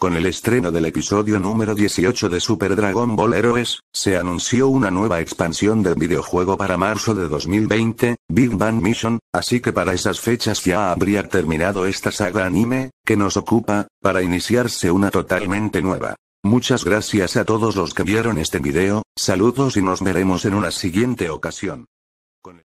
Con el estreno del episodio número 18 de Super Dragon Ball Heroes, se anunció una nueva expansión del videojuego para marzo de 2020, Big Bang Mission, así que para esas fechas ya habría terminado esta saga anime, que nos ocupa, para iniciarse una totalmente nueva. Muchas gracias a todos los que vieron este video, saludos y nos veremos en una siguiente ocasión.